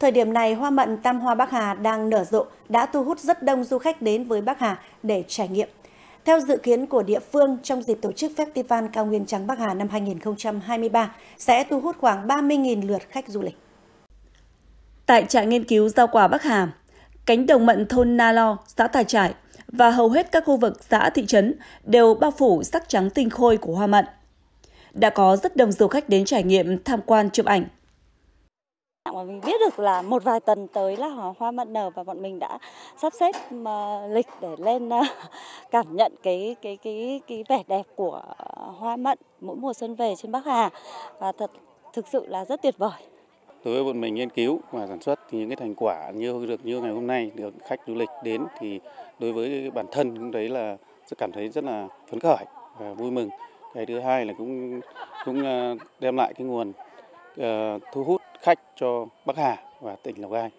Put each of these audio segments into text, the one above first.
Thời điểm này, hoa mận tam hoa Bắc Hà đang nở rộ, đã thu hút rất đông du khách đến với Bắc Hà để trải nghiệm. Theo dự kiến của địa phương, trong dịp tổ chức Festival Cao Nguyên Trắng Bắc Hà năm 2023 sẽ thu hút khoảng 30.000 lượt khách du lịch. Tại trại nghiên cứu rau quả Bắc Hà, cánh đồng mận thôn Na Lo, xã Tài Trải và hầu hết các khu vực xã thị trấn đều bao phủ sắc trắng tinh khôi của hoa mận. Đã có rất đông du khách đến trải nghiệm tham quan chụp ảnh, mà mình biết được là một vài tuần tới là hoa mận nở và bọn mình đã sắp xếp ờ, lịch để lên ờ, cảm nhận cái cái cái cái vẻ đẹp của hoa mận mỗi mùa xuân về trên Bắc Hà và thật thực sự là rất tuyệt vời. Đối với bọn mình nghiên cứu và sản xuất thì những cái thành quả như được như ngày hôm nay được khách du lịch đến thì đối với bản thân cũng đấy là cảm thấy rất là phấn khởi và vui mừng. Cái thứ hai là cũng cũng ờ, đem lại cái nguồn uh, thu hút khách cho Bắc Hà và tỉnh Lào Cai.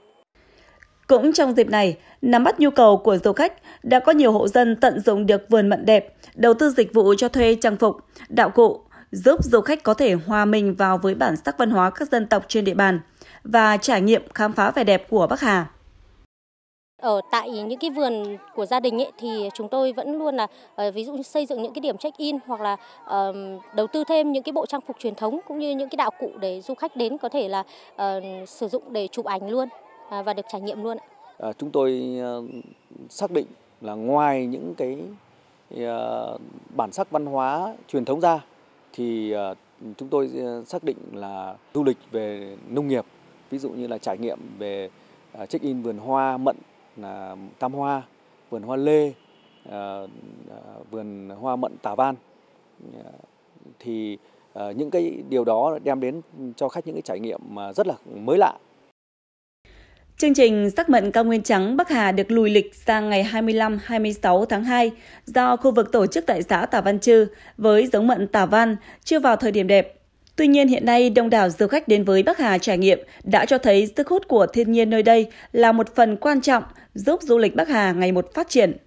Cũng trong dịp này, nắm bắt nhu cầu của du khách, đã có nhiều hộ dân tận dụng được vườn mận đẹp, đầu tư dịch vụ cho thuê trang phục, đạo cụ, giúp du khách có thể hòa mình vào với bản sắc văn hóa các dân tộc trên địa bàn và trải nghiệm khám phá vẻ đẹp của Bắc Hà. Ở tại những cái vườn của gia đình ấy, thì chúng tôi vẫn luôn là ờ, ví dụ như xây dựng những cái điểm check-in hoặc là đầu tư thêm những cái bộ trang phục truyền thống cũng như những cái đạo cụ để du khách đến có thể là ờ, sử dụng để chụp ảnh luôn à, và được trải nghiệm luôn. À, chúng tôi ờ, xác định là ngoài những cái bản sắc văn hóa truyền thống ra thì chúng tôi xác định là du lịch về nông nghiệp ví dụ như là trải nghiệm về check-in vườn hoa mận là tam hoa vườn hoa lê ờ, ờ, vườn hoa mận tà van ờ, thì những cái điều đó đem đến cho khách những cái trải nghiệm mà rất là mới lạ Chương trình Sắc mận cao nguyên trắng Bắc Hà được lùi lịch sang ngày 25-26 tháng 2 do khu vực tổ chức tại xã Tả Văn Trư với giống mận Tả Văn chưa vào thời điểm đẹp Tuy nhiên hiện nay, đông đảo du khách đến với Bắc Hà trải nghiệm đã cho thấy sức hút của thiên nhiên nơi đây là một phần quan trọng giúp du lịch Bắc Hà ngày một phát triển.